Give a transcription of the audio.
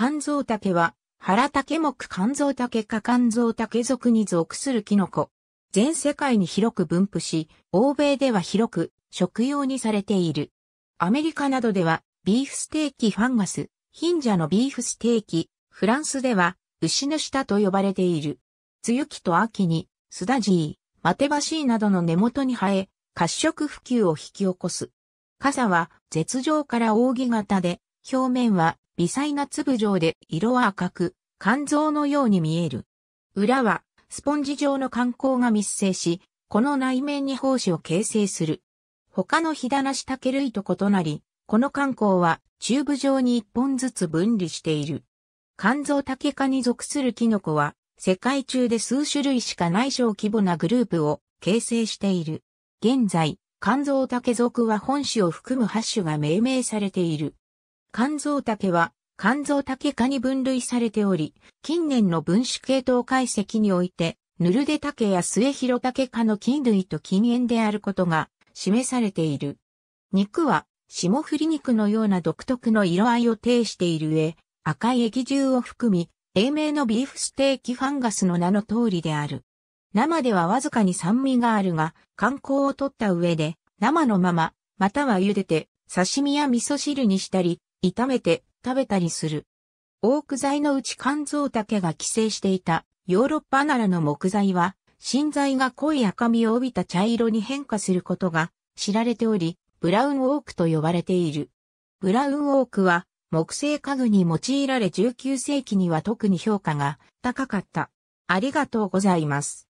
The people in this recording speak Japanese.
肝臓竹は、原竹目肝臓竹か肝臓竹属に属するキノコ。全世界に広く分布し、欧米では広く食用にされている。アメリカなどでは、ビーフステーキファンガス、貧者のビーフステーキ、フランスでは、牛の下と呼ばれている。梅雨季と秋に、スダジー、マテバシーなどの根元に生え、褐色普及を引き起こす。傘は、絶上から扇形で、表面は微細な粒状で色は赤く、肝臓のように見える。裏は、スポンジ状の肝孔が密生し、この内面に胞子を形成する。他の火種し竹類と異なり、この肝孔はチューブ状に一本ずつ分離している。肝臓竹科に属するキノコは、世界中で数種類しかない小規模なグループを形成している。現在、肝臓竹属は本種を含む8種が命名されている。肝臓竹は、肝臓竹科に分類されており、近年の分子系統解析において、ヌルデ竹や末広竹科の菌類と禁煙であることが示されている。肉は、霜降り肉のような独特の色合いを呈している上、赤い液汁を含み、英名のビーフステーキファンガスの名の通りである。生ではわずかに酸味があるが、観光を取った上で、生のまま、または茹でて、刺身や味噌汁にしたり、炒めて食べたりする。オーク材のうち肝臓だけが寄生していたヨーロッパならの木材は、芯材が濃い赤みを帯びた茶色に変化することが知られており、ブラウンオークと呼ばれている。ブラウンオークは木製家具に用いられ19世紀には特に評価が高かった。ありがとうございます。